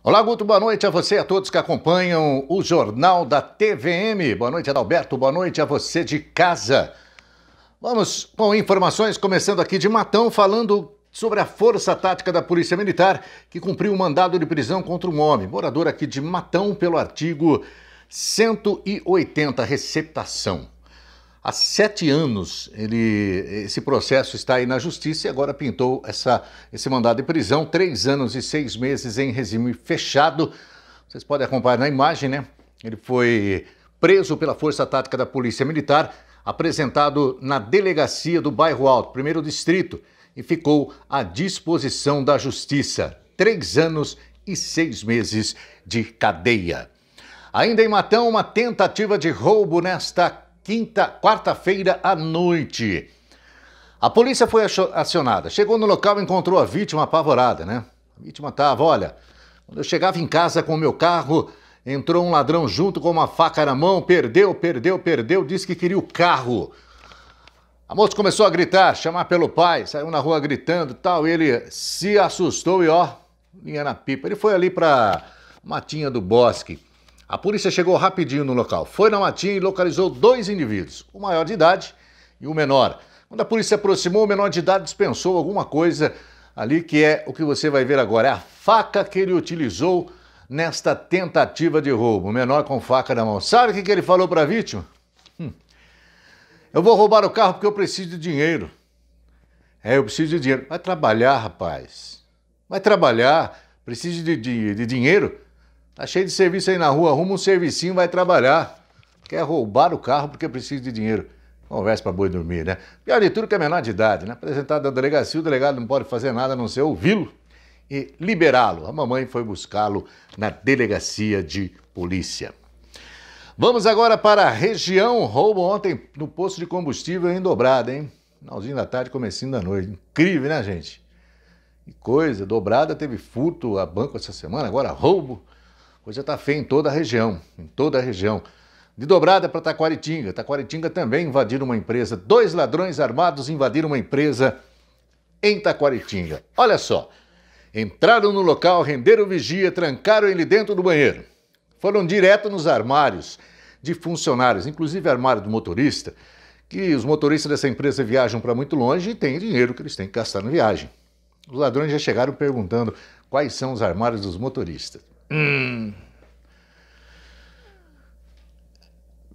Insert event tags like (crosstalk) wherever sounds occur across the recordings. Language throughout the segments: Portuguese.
Olá, Guto, boa noite a você e a todos que acompanham o Jornal da TVM. Boa noite, Adalberto, boa noite a você de casa. Vamos com informações, começando aqui de Matão, falando sobre a força tática da Polícia Militar que cumpriu um mandado de prisão contra um homem, morador aqui de Matão, pelo artigo 180, receptação. Há sete anos ele, esse processo está aí na justiça e agora pintou essa, esse mandado de prisão, três anos e seis meses em regime fechado. Vocês podem acompanhar na imagem, né? Ele foi preso pela Força Tática da Polícia Militar, apresentado na delegacia do bairro Alto, primeiro distrito, e ficou à disposição da justiça. Três anos e seis meses de cadeia. Ainda em Matão, uma tentativa de roubo nesta quinta, quarta-feira à noite. A polícia foi acionada. Chegou no local e encontrou a vítima apavorada, né? A vítima estava, olha, quando eu chegava em casa com o meu carro, entrou um ladrão junto com uma faca na mão, perdeu, perdeu, perdeu, disse que queria o carro. A moça começou a gritar, chamar pelo pai, saiu na rua gritando tal. Ele se assustou e ó, linha na pipa. Ele foi ali para matinha do bosque. A polícia chegou rapidinho no local, foi na matinha e localizou dois indivíduos, o maior de idade e o menor. Quando a polícia aproximou, o menor de idade dispensou alguma coisa ali que é o que você vai ver agora, é a faca que ele utilizou nesta tentativa de roubo. O menor com faca na mão. Sabe o que, ele falou para a vítima? Hum. Eu vou roubar o carro porque eu preciso de dinheiro. É, eu preciso de dinheiro. Vai trabalhar, rapaz. Vai trabalhar. Preciso de, de, de dinheiro. Tá cheio de serviço aí na rua, arruma um servicinho, vai trabalhar. Quer roubar o carro porque precisa de dinheiro. Conversa para boi dormir, né? Pior de tudo que é menor de idade, né? Apresentado da delegacia, o delegado não pode fazer nada a não ser ouvi-lo e liberá-lo. A mamãe foi buscá-lo na delegacia de polícia. Vamos agora para a região. Roubo ontem no posto de combustível em Dobrada, hein? Finalzinho da tarde, comecinho da noite. Incrível, né, gente? Que coisa, Dobrada teve furto a banco essa semana, agora roubo já está feio em toda a região, em toda a região. De dobrada para Taquaritinga. Taquaritinga também invadiram uma empresa. Dois ladrões armados invadiram uma empresa em Taquaritinga. Olha só. Entraram no local, renderam o vigia, trancaram ele dentro do banheiro. Foram direto nos armários de funcionários, inclusive armário do motorista, que os motoristas dessa empresa viajam para muito longe e tem dinheiro que eles têm que gastar na viagem. Os ladrões já chegaram perguntando quais são os armários dos motoristas. Hum.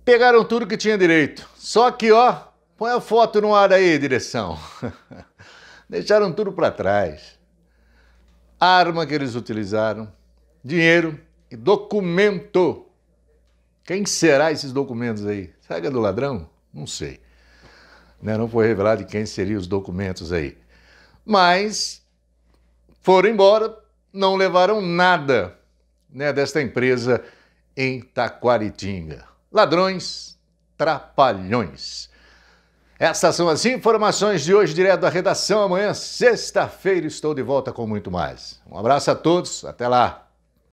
Pegaram tudo que tinha direito. Só que, ó, põe a foto no ar aí, direção. (laughs) Deixaram tudo para trás. arma que eles utilizaram, dinheiro e documento. Quem será esses documentos aí? Será que é do ladrão? Não sei. Né, não foi revelado quem seriam os documentos aí. Mas foram embora, não levaram nada né, desta empresa em Taquaritinga. Ladrões, trapalhões. Essas são as informações de hoje, direto da redação. Amanhã, sexta-feira, estou de volta com muito mais. Um abraço a todos, até lá.